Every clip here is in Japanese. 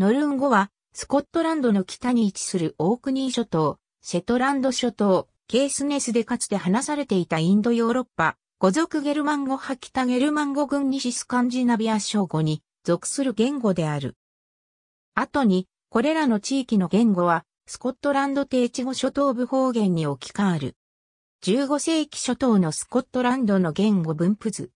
ノルン語は、スコットランドの北に位置するオークニー諸島、シェトランド諸島、ケースネスでかつて話されていたインドヨーロッパ、語族ゲルマン語派北ゲルマン語群西スカンジナビア諸語に属する言語である。後に、これらの地域の言語は、スコットランド帝、地語諸島部方言に置き換わる。15世紀初頭のスコットランドの言語分布図。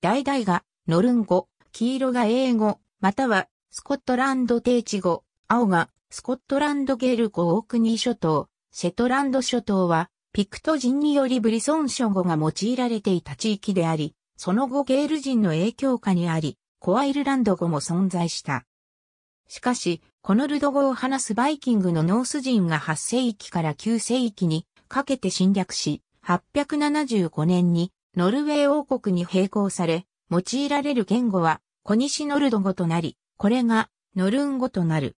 大々がノルン語、黄色が英語、またはスコットランド定地語、青が、スコットランドゲル5オークニー諸島、セトランド諸島は、ピクト人によりブリソン諸語が用いられていた地域であり、その後ゲール人の影響下にあり、コアイルランド語も存在した。しかし、このルド語を話すバイキングのノース人が8世紀から9世紀にかけて侵略し、875年にノルウェー王国に並行され、用いられる言語はコニシノルド語となり、これがノルン語となる。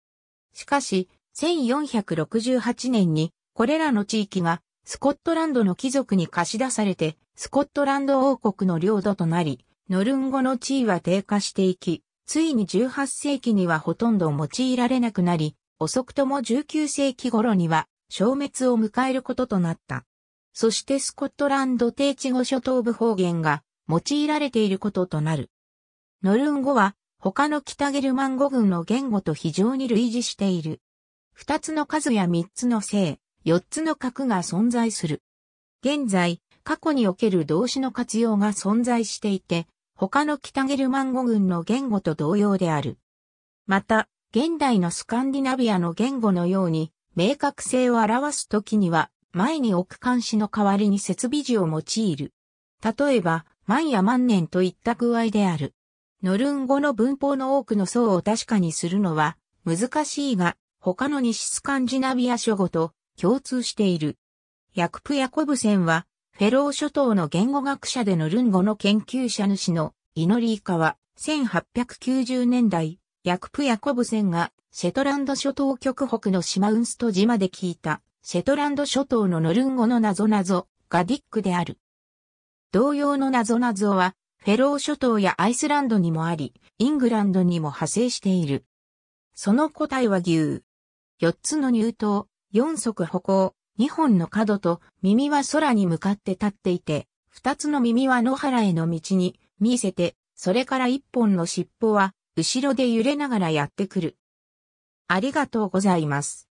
しかし、1468年にこれらの地域がスコットランドの貴族に貸し出されて、スコットランド王国の領土となり、ノルン語の地位は低下していき、ついに18世紀にはほとんど用いられなくなり、遅くとも19世紀頃には消滅を迎えることとなった。そしてスコットランド低地語諸島部方言が用いられていることとなる。ノルン語は他の北ゲルマン語群の言語と非常に類似している。二つの数や三つの性、四つの角が存在する。現在、過去における動詞の活用が存在していて、他の北ゲルマン語群の言語と同様である。また、現代のスカンディナビアの言語のように、明確性を表すときには、前に置く監視の代わりに設備時を用いる。例えば、万や万年といった具合である。ノルン語の文法の多くの層を確かにするのは難しいが、他の西スカンジナビア諸語と共通している。ヤクプ・ヤコブセンは、フェロー諸島の言語学者でノルン語の研究者主のイノリーカは、1890年代、ヤクプ・ヤコブセンが、シェトランド諸島極北の島ウンスト島で聞いた、シェトランド諸島のノルン語の謎謎、ガディックである。同様の謎ぞは、フェロー諸島やアイスランドにもあり、イングランドにも派生している。その個体は牛。4つの乳頭、4足歩行、2本の角と耳は空に向かって立っていて、2つの耳は野原への道に見せて、それから1本の尻尾は後ろで揺れながらやってくる。ありがとうございます。